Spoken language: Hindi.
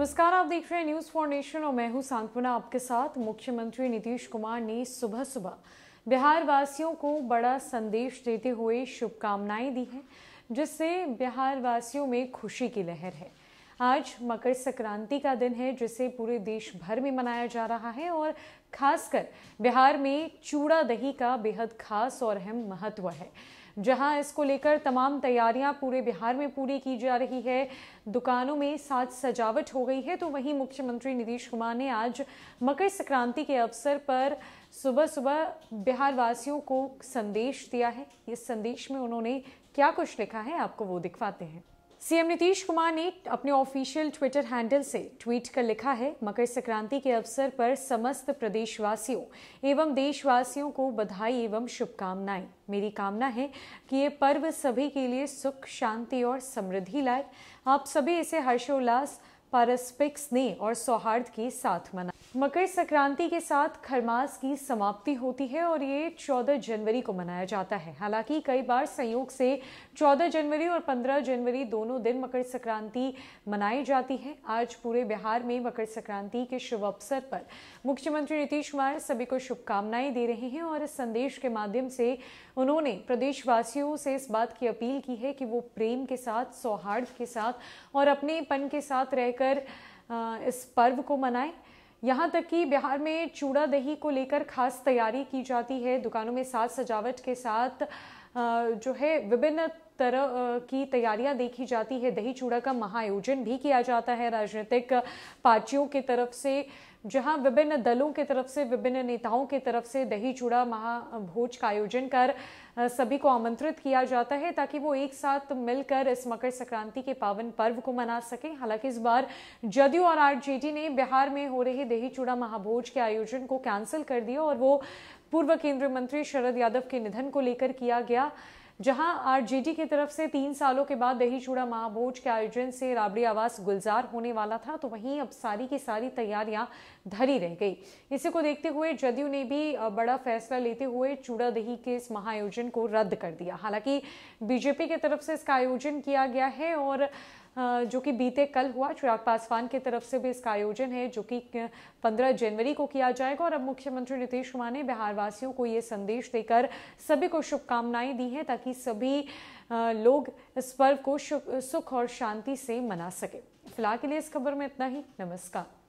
नमस्कार आप देख रहे हैं न्यूज़ फॉर नेशन और मैं हूं सांत्वना आपके साथ मुख्यमंत्री नीतीश कुमार ने सुबह सुबह बिहार वासियों को बड़ा संदेश देते हुए शुभकामनाएं दी हैं जिससे बिहार वासियों में खुशी की लहर है आज मकर संक्रांति का दिन है जिसे पूरे देश भर में मनाया जा रहा है और खासकर बिहार में चूड़ा दही का बेहद खास और अहम महत्व है जहां इसको लेकर तमाम तैयारियां पूरे बिहार में पूरी की जा रही है दुकानों में साज सजावट हो गई है तो वहीं मुख्यमंत्री नीतीश कुमार ने आज मकर संक्रांति के अवसर पर सुबह सुबह बिहार वासियों को संदेश दिया है इस संदेश में उन्होंने क्या कुछ लिखा है आपको वो दिखवाते हैं सीएम नीतीश कुमार ने अपने ऑफिशियल ट्विटर हैंडल से ट्वीट कर लिखा है मकर संक्रांति के अवसर पर समस्त प्रदेशवासियों एवं देशवासियों को बधाई एवं शुभकामनाएं मेरी कामना है कि ये पर्व सभी के लिए सुख शांति और समृद्धि लाए आप सभी इसे हर्षोल्लास पारस्परिक स्नेह और सौहार्द के साथ मना मकर संक्रांति के साथ खरमास की समाप्ति होती है और ये 14 जनवरी को मनाया जाता है हालांकि कई बार संयोग से 14 जनवरी और 15 जनवरी दोनों दिन मकर संक्रांति मनाई जाती है आज पूरे बिहार में मकर संक्रांति के शुभ अवसर पर मुख्यमंत्री नीतीश कुमार सभी को शुभकामनाएं दे रहे हैं और इस संदेश के माध्यम से उन्होंने प्रदेशवासियों से इस बात की अपील की है कि वो प्रेम के साथ सौहार्द के साथ और अपनेपन के साथ रहकर लेकर इस पर्व को मनाएं यहाँ तक कि बिहार में चूड़ा दही को लेकर खास तैयारी की जाती है दुकानों में साज सजावट के साथ जो है विभिन्न तरह की तैयारियां देखी जाती है दही चूड़ा का महायोजन भी किया जाता है राजनीतिक पार्टियों की तरफ से जहां विभिन्न दलों की तरफ से विभिन्न नेताओं की तरफ से दही चूड़ा महाभोज का आयोजन कर सभी को आमंत्रित किया जाता है ताकि वो एक साथ मिलकर इस मकर संक्रांति के पावन पर्व को मना सकें हालांकि इस बार जदयू और आरजेडी ने बिहार में हो रहे दही चूड़ा महाभोज के आयोजन को कैंसिल कर दिया और वो पूर्व केंद्रीय मंत्री शरद यादव के निधन को लेकर किया गया जहां आरजेडी की तरफ से तीन सालों के बाद दही चूड़ा महाभोज के आयोजन से राबड़ी आवास गुलजार होने वाला था तो वहीं अब सारी की सारी तैयारियां धरी रह गई इसी को देखते हुए जदयू ने भी बड़ा फैसला लेते हुए चूड़ा दही के इस महायोजन को रद्द कर दिया हालांकि बीजेपी की तरफ से इसका आयोजन किया गया है और जो कि बीते कल हुआ चिराग पासवान की तरफ से भी इसका आयोजन है जो कि पंद्रह जनवरी को किया जाएगा और अब मुख्यमंत्री नीतीश कुमार ने बिहार वासियों को ये संदेश देकर सभी को शुभकामनाएं दी हैं ताकि सभी लोग इस पर्व को सुख और शांति से मना सके फिलहाल के लिए इस खबर में इतना ही नमस्कार